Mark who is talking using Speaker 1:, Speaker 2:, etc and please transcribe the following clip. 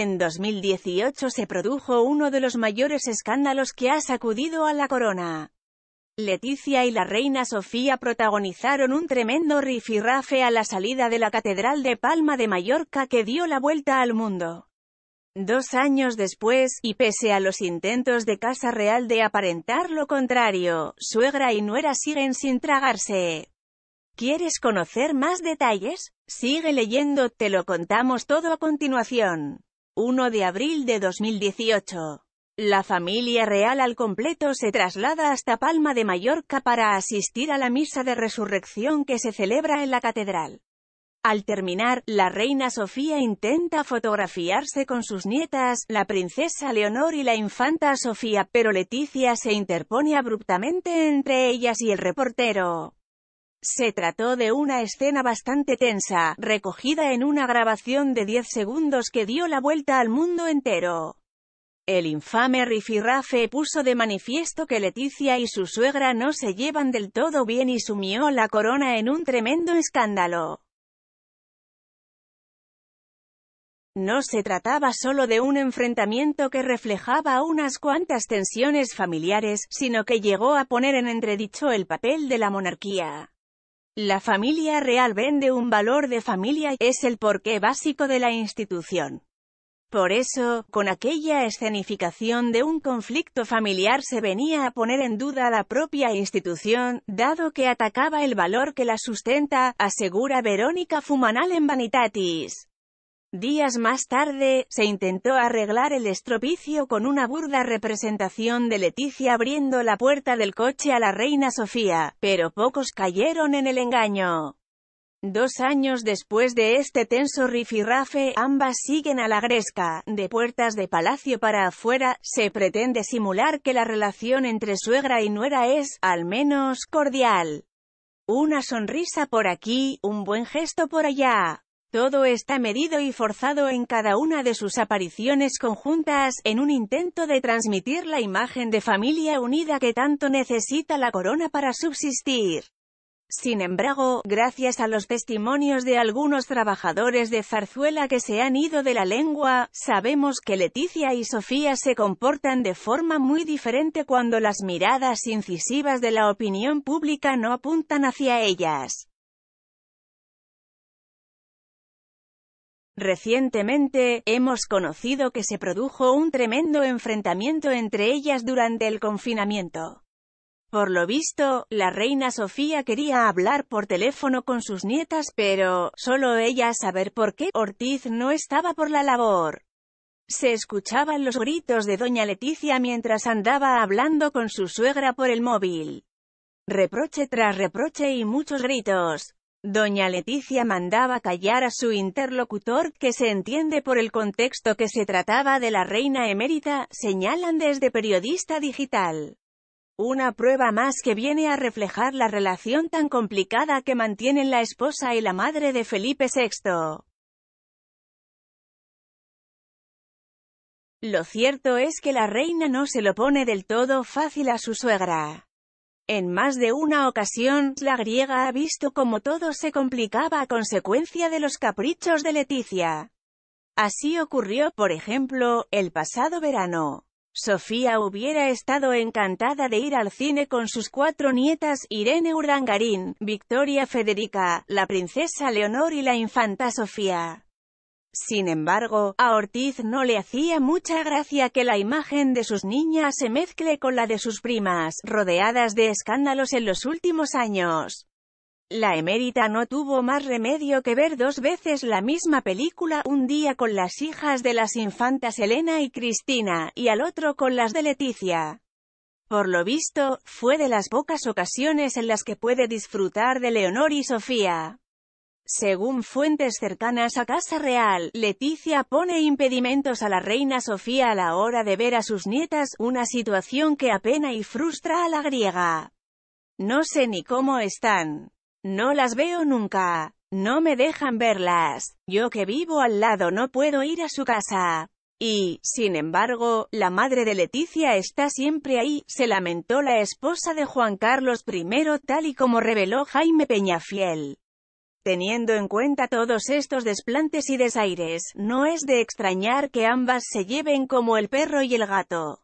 Speaker 1: En 2018 se produjo uno de los mayores escándalos que ha sacudido a la corona. Leticia y la reina Sofía protagonizaron un tremendo rifirrafe a la salida de la Catedral de Palma de Mallorca que dio la vuelta al mundo. Dos años después, y pese a los intentos de Casa Real de aparentar lo contrario, suegra y nuera siguen sin tragarse. ¿Quieres conocer más detalles? Sigue leyendo, te lo contamos todo a continuación. 1 de abril de 2018. La familia real al completo se traslada hasta Palma de Mallorca para asistir a la misa de resurrección que se celebra en la catedral. Al terminar, la reina Sofía intenta fotografiarse con sus nietas, la princesa Leonor y la infanta Sofía, pero Leticia se interpone abruptamente entre ellas y el reportero. Se trató de una escena bastante tensa, recogida en una grabación de 10 segundos que dio la vuelta al mundo entero. El infame Rifirrafe puso de manifiesto que Leticia y su suegra no se llevan del todo bien y sumió la corona en un tremendo escándalo. No se trataba solo de un enfrentamiento que reflejaba unas cuantas tensiones familiares, sino que llegó a poner en entredicho el papel de la monarquía. La familia real vende un valor de familia, y es el porqué básico de la institución. Por eso, con aquella escenificación de un conflicto familiar se venía a poner en duda la propia institución, dado que atacaba el valor que la sustenta, asegura Verónica Fumanal en Vanitatis. Días más tarde, se intentó arreglar el estropicio con una burda representación de Leticia abriendo la puerta del coche a la reina Sofía, pero pocos cayeron en el engaño. Dos años después de este tenso rifirrafe, ambas siguen a la gresca, de puertas de palacio para afuera, se pretende simular que la relación entre suegra y nuera es, al menos, cordial. Una sonrisa por aquí, un buen gesto por allá. Todo está medido y forzado en cada una de sus apariciones conjuntas, en un intento de transmitir la imagen de familia unida que tanto necesita la corona para subsistir. Sin embargo, gracias a los testimonios de algunos trabajadores de Zarzuela que se han ido de la lengua, sabemos que Leticia y Sofía se comportan de forma muy diferente cuando las miradas incisivas de la opinión pública no apuntan hacia ellas. Recientemente, hemos conocido que se produjo un tremendo enfrentamiento entre ellas durante el confinamiento. Por lo visto, la reina Sofía quería hablar por teléfono con sus nietas, pero, solo ella saber por qué, Ortiz no estaba por la labor. Se escuchaban los gritos de doña Leticia mientras andaba hablando con su suegra por el móvil. Reproche tras reproche y muchos gritos. Doña Leticia mandaba callar a su interlocutor, que se entiende por el contexto que se trataba de la reina emérita, señalan desde Periodista Digital. Una prueba más que viene a reflejar la relación tan complicada que mantienen la esposa y la madre de Felipe VI. Lo cierto es que la reina no se lo pone del todo fácil a su suegra. En más de una ocasión, la griega ha visto cómo todo se complicaba a consecuencia de los caprichos de Leticia. Así ocurrió, por ejemplo, el pasado verano. Sofía hubiera estado encantada de ir al cine con sus cuatro nietas, Irene Urdangarín, Victoria Federica, la princesa Leonor y la infanta Sofía. Sin embargo, a Ortiz no le hacía mucha gracia que la imagen de sus niñas se mezcle con la de sus primas, rodeadas de escándalos en los últimos años. La emérita no tuvo más remedio que ver dos veces la misma película, un día con las hijas de las infantas Elena y Cristina, y al otro con las de Leticia. Por lo visto, fue de las pocas ocasiones en las que puede disfrutar de Leonor y Sofía. Según fuentes cercanas a Casa Real, Leticia pone impedimentos a la reina Sofía a la hora de ver a sus nietas, una situación que apena y frustra a la griega. No sé ni cómo están. No las veo nunca. No me dejan verlas. Yo que vivo al lado no puedo ir a su casa. Y, sin embargo, la madre de Leticia está siempre ahí, se lamentó la esposa de Juan Carlos I tal y como reveló Jaime Peñafiel. Teniendo en cuenta todos estos desplantes y desaires, no es de extrañar que ambas se lleven como el perro y el gato.